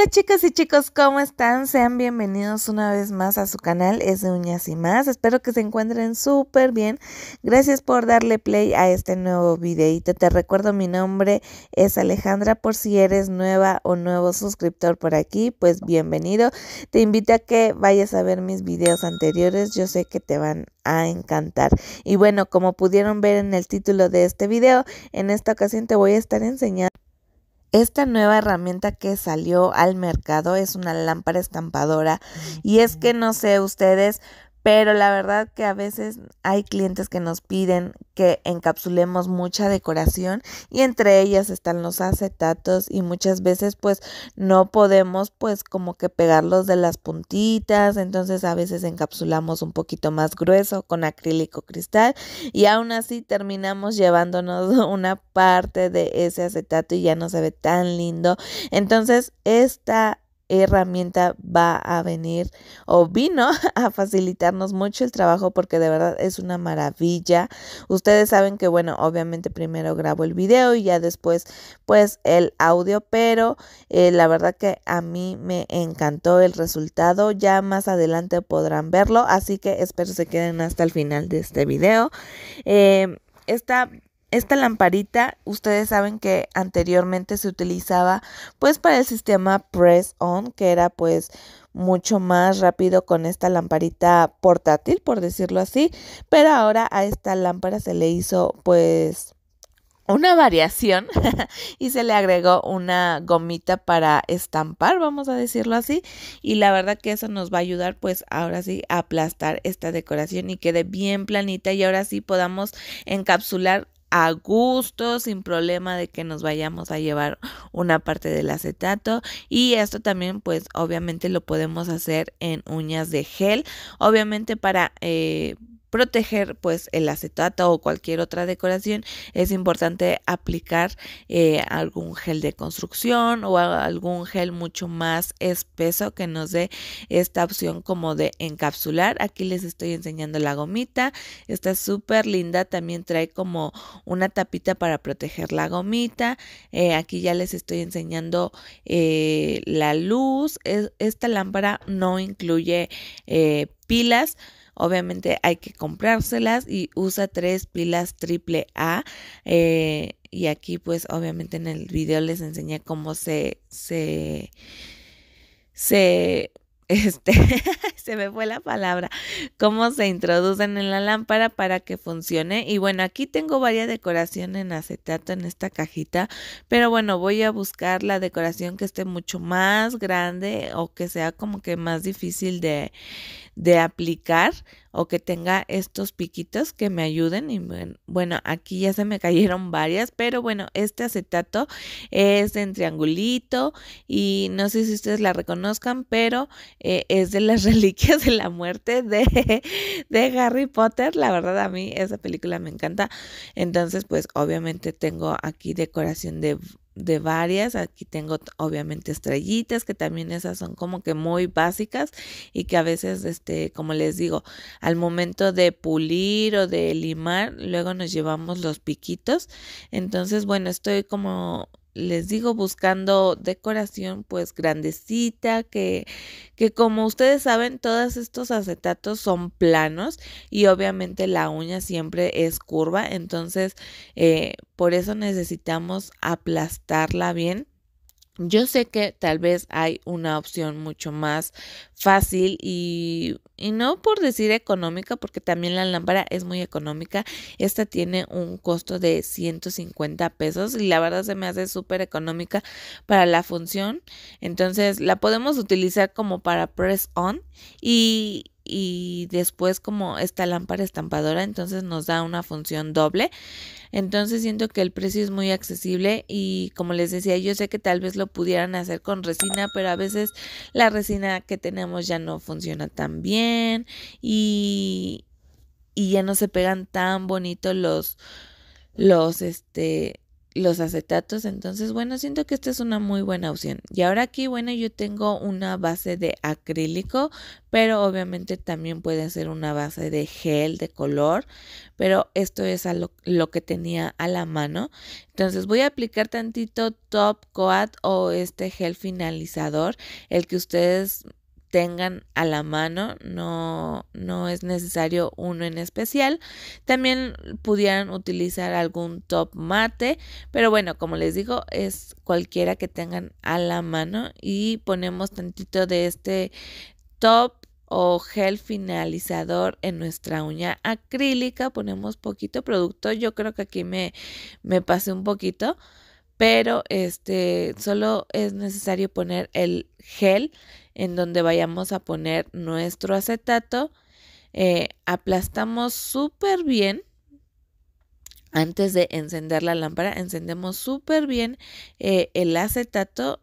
Hola chicas y chicos, ¿cómo están? Sean bienvenidos una vez más a su canal Es de Uñas y Más. Espero que se encuentren súper bien. Gracias por darle play a este nuevo videito. Te recuerdo mi nombre es Alejandra por si eres nueva o nuevo suscriptor por aquí, pues bienvenido. Te invito a que vayas a ver mis videos anteriores, yo sé que te van a encantar. Y bueno, como pudieron ver en el título de este video, en esta ocasión te voy a estar enseñando esta nueva herramienta que salió al mercado es una lámpara estampadora y es que no sé ustedes, pero la verdad que a veces hay clientes que nos piden que encapsulemos mucha decoración y entre ellas están los acetatos y muchas veces pues no podemos pues como que pegarlos de las puntitas, entonces a veces encapsulamos un poquito más grueso con acrílico cristal y aún así terminamos llevándonos una parte de ese acetato y ya no se ve tan lindo. Entonces esta herramienta va a venir o vino a facilitarnos mucho el trabajo porque de verdad es una maravilla. Ustedes saben que bueno, obviamente primero grabo el video y ya después pues el audio, pero eh, la verdad que a mí me encantó el resultado. Ya más adelante podrán verlo, así que espero se queden hasta el final de este video. Eh, esta esta lamparita, ustedes saben que anteriormente se utilizaba pues para el sistema press on, que era pues mucho más rápido con esta lamparita portátil, por decirlo así, pero ahora a esta lámpara se le hizo pues una variación y se le agregó una gomita para estampar, vamos a decirlo así, y la verdad que eso nos va a ayudar pues ahora sí a aplastar esta decoración y quede bien planita y ahora sí podamos encapsular a gusto, sin problema de que nos vayamos a llevar una parte del acetato. Y esto también, pues obviamente lo podemos hacer en uñas de gel. Obviamente para... Eh, proteger pues el acetato o cualquier otra decoración es importante aplicar eh, algún gel de construcción o algún gel mucho más espeso que nos dé esta opción como de encapsular aquí les estoy enseñando la gomita está súper linda también trae como una tapita para proteger la gomita eh, aquí ya les estoy enseñando eh, la luz esta lámpara no incluye pilas Obviamente hay que comprárselas y usa tres pilas triple A. Eh, y aquí pues obviamente en el video les enseñé cómo se, se, se, este, se me fue la palabra, cómo se introducen en la lámpara para que funcione. Y bueno, aquí tengo varias decoraciones en acetato en esta cajita, pero bueno, voy a buscar la decoración que esté mucho más grande o que sea como que más difícil de, aplicar o que tenga estos piquitos que me ayuden. Y bueno, aquí ya se me cayeron varias, pero bueno, este acetato es en triangulito y no sé si ustedes la reconozcan, pero eh, es de las reliquias de la Muerte de, de Harry Potter. La verdad, a mí esa película me encanta. Entonces, pues obviamente tengo aquí decoración de de varias. Aquí tengo obviamente estrellitas, que también esas son como que muy básicas y que a veces, este, como les digo, al momento de pulir o de limar, luego nos llevamos los piquitos. Entonces, bueno, estoy como les digo, buscando decoración pues grandecita, que, que como ustedes saben, todos estos acetatos son planos y obviamente la uña siempre es curva, entonces eh, por eso necesitamos aplastarla bien yo sé que tal vez hay una opción mucho más fácil y, y, no por decir económica, porque también la lámpara es muy económica. Esta tiene un costo de 150 pesos y la verdad se me hace súper económica para la función. Entonces la podemos utilizar como para press on y, y después como esta lámpara estampadora, entonces nos da una función doble. Entonces siento que el precio es muy accesible y como les decía, yo sé que tal vez lo pudieran hacer con resina, pero a veces la resina que tenemos ya no funciona tan bien y, y ya no se pegan tan bonito los los este los acetatos. Entonces, bueno, siento que esta es una muy buena opción. Y ahora aquí, bueno, yo tengo una base de acrílico, pero obviamente también puede ser una base de gel de color, pero esto es lo, lo, que tenía a la mano. Entonces voy a aplicar tantito top coat o este gel finalizador, el que ustedes tengan a la mano, no, no es necesario uno en especial. También pudieran utilizar algún top mate, pero bueno, como les digo, es cualquiera que tengan a la mano y ponemos tantito de este top o gel finalizador en nuestra uña acrílica, ponemos poquito producto, yo creo que aquí me, me pasé un poquito, pero este solo es necesario poner el gel en donde vayamos a poner nuestro acetato. Eh, aplastamos súper bien antes de encender la lámpara, encendemos súper bien eh, el acetato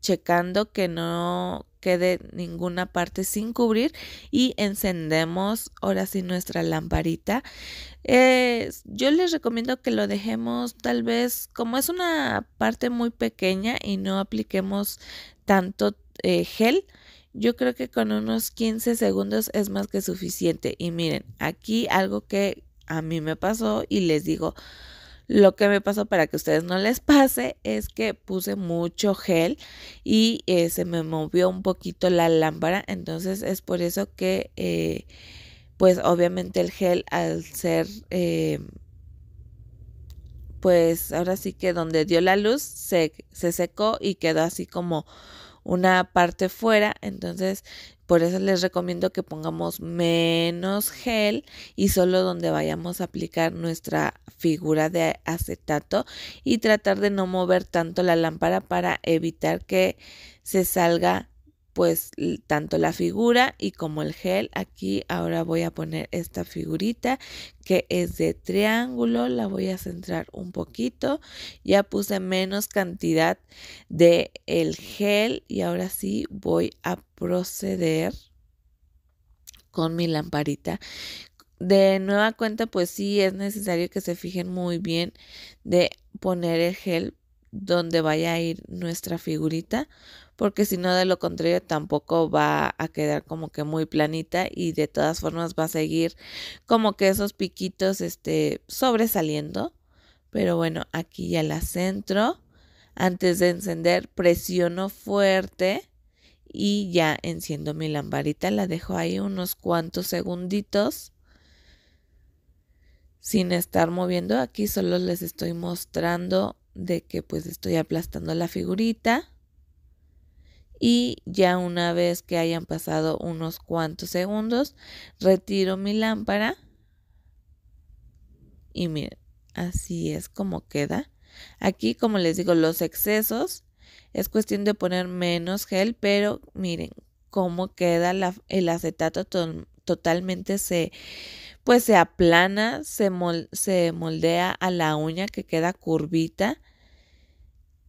checando que no quede ninguna parte sin cubrir y encendemos ahora sí nuestra lamparita. Eh, yo les recomiendo que lo dejemos tal vez como es una parte muy pequeña y no apliquemos tanto eh, gel. Yo creo que con unos 15 segundos es más que suficiente. Y miren, aquí algo que a mí me pasó y les digo, lo que me pasó para que a ustedes no les pase es que puse mucho gel y eh, se me movió un poquito la lámpara. Entonces es por eso que, eh, pues obviamente el gel al ser... Eh, pues ahora sí que donde dio la luz se, se, secó y quedó así como una parte fuera. Entonces por eso les recomiendo que pongamos menos gel y solo donde vayamos a aplicar nuestra figura de acetato y tratar de no mover tanto la lámpara para evitar que se salga pues tanto la figura y como el gel. Aquí ahora voy a poner esta figurita que es de triángulo, la voy a centrar un poquito. Ya puse menos cantidad de el gel y ahora sí voy a proceder con mi lamparita. De nueva cuenta, pues sí es necesario que se fijen muy bien de poner el gel donde vaya a ir nuestra figurita porque si no de lo contrario tampoco va a quedar como que muy planita y de todas formas va a seguir como que esos piquitos este, sobresaliendo. Pero bueno, aquí ya la centro. Antes de encender presiono fuerte y ya enciendo mi lamparita. La dejo ahí unos cuantos segunditos sin estar moviendo. Aquí solo les estoy mostrando de que pues estoy aplastando la figurita y ya una vez que hayan pasado unos cuantos segundos, retiro mi lámpara y miren, así es como queda. Aquí, como les digo, los excesos es cuestión de poner menos gel, pero miren cómo queda el acetato totalmente se pues se aplana, se, se moldea a la uña que queda curvita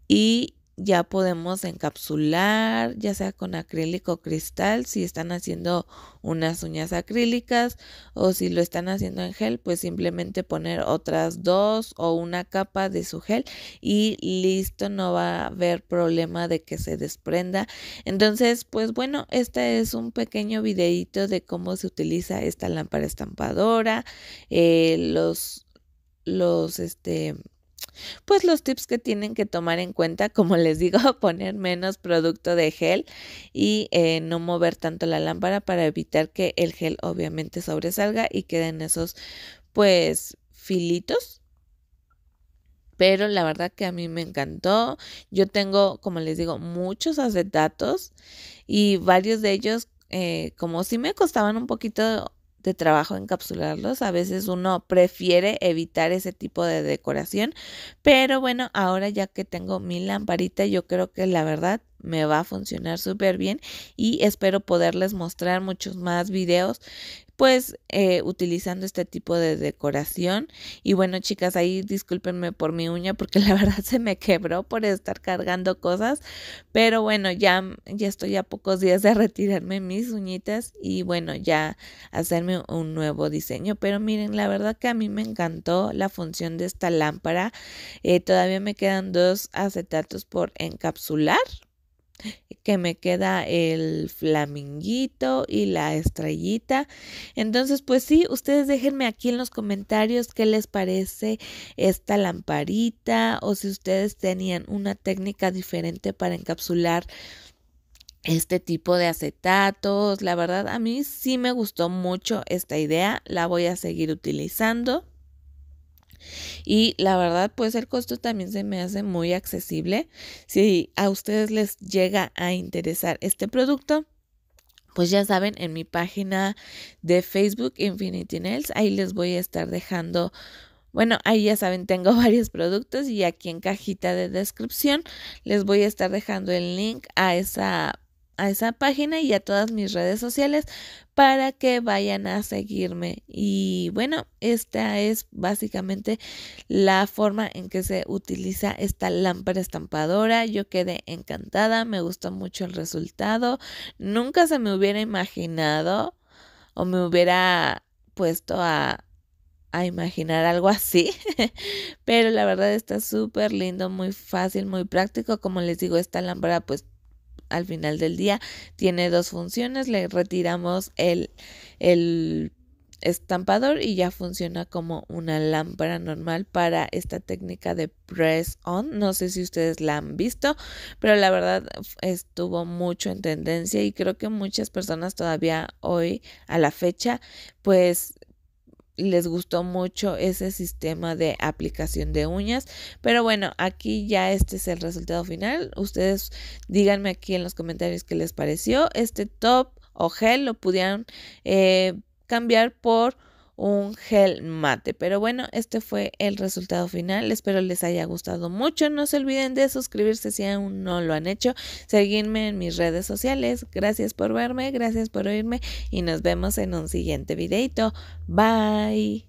y ya podemos encapsular, ya sea con acrílico cristal, si están haciendo unas uñas acrílicas o si lo están haciendo en gel, pues simplemente poner otras dos o una capa de su gel y listo, no va a haber problema de que se desprenda. Entonces, pues bueno, este es un pequeño videito de cómo se utiliza esta lámpara estampadora, eh, los, los, este, pues los tips que tienen que tomar en cuenta, como les digo, poner menos producto de gel y eh, no mover tanto la lámpara para evitar que el gel obviamente sobresalga y queden esos pues filitos pero la verdad que a mí me encantó. Yo tengo, como les digo, muchos acetatos y varios de ellos, eh, como si me costaban un poquito de trabajo encapsularlos. A veces uno prefiere evitar ese tipo de decoración. Pero bueno, ahora ya que tengo mi lamparita, yo creo que la verdad me va a funcionar súper bien y espero poderles mostrar muchos más videos pues eh, utilizando este tipo de decoración. Y bueno, chicas, ahí discúlpenme por mi uña porque la verdad se me quebró por estar cargando cosas, pero bueno, ya, ya estoy a pocos días de retirarme mis uñitas y bueno, ya hacerme un nuevo diseño. Pero miren, la verdad que a mí me encantó la función de esta lámpara. Eh, todavía me quedan dos acetatos por encapsular que me queda el flaminguito y la estrellita. Entonces, pues sí, ustedes déjenme aquí en los comentarios qué les parece esta lamparita o si ustedes tenían una técnica diferente para encapsular este tipo de acetatos. La verdad, a mí sí me gustó mucho esta idea, la voy a seguir utilizando. Y la verdad, pues el costo también se me hace muy accesible. Si a ustedes les llega a interesar este producto, pues ya saben, en mi página de Facebook Infinity Nails, ahí les voy a estar dejando bueno, ahí ya saben, tengo varios productos y aquí en cajita de descripción les voy a estar dejando el link a esa a esa página y a todas mis redes sociales para que vayan a seguirme. Y bueno, esta es básicamente la forma en que se utiliza esta lámpara estampadora. Yo quedé encantada, me gustó mucho el resultado. Nunca se me hubiera imaginado o me hubiera puesto a, a imaginar algo así, pero la verdad está súper lindo, muy fácil, muy práctico. Como les digo, esta lámpara pues al final del día tiene dos funciones, le retiramos el, el estampador y ya funciona como una lámpara normal para esta técnica de press on. No sé si ustedes la han visto, pero la verdad estuvo mucho en tendencia y creo que muchas personas todavía hoy a la fecha pues les gustó mucho ese sistema de aplicación de uñas. Pero bueno, aquí ya este es el resultado final. Ustedes díganme aquí en los comentarios qué les pareció. Este top o gel lo pudieron eh, cambiar por un gel mate. Pero bueno, este fue el resultado final. Espero les haya gustado mucho. No se olviden de suscribirse si aún no lo han hecho. Seguirme en mis redes sociales. Gracias por verme, gracias por oírme y nos vemos en un siguiente videito. Bye.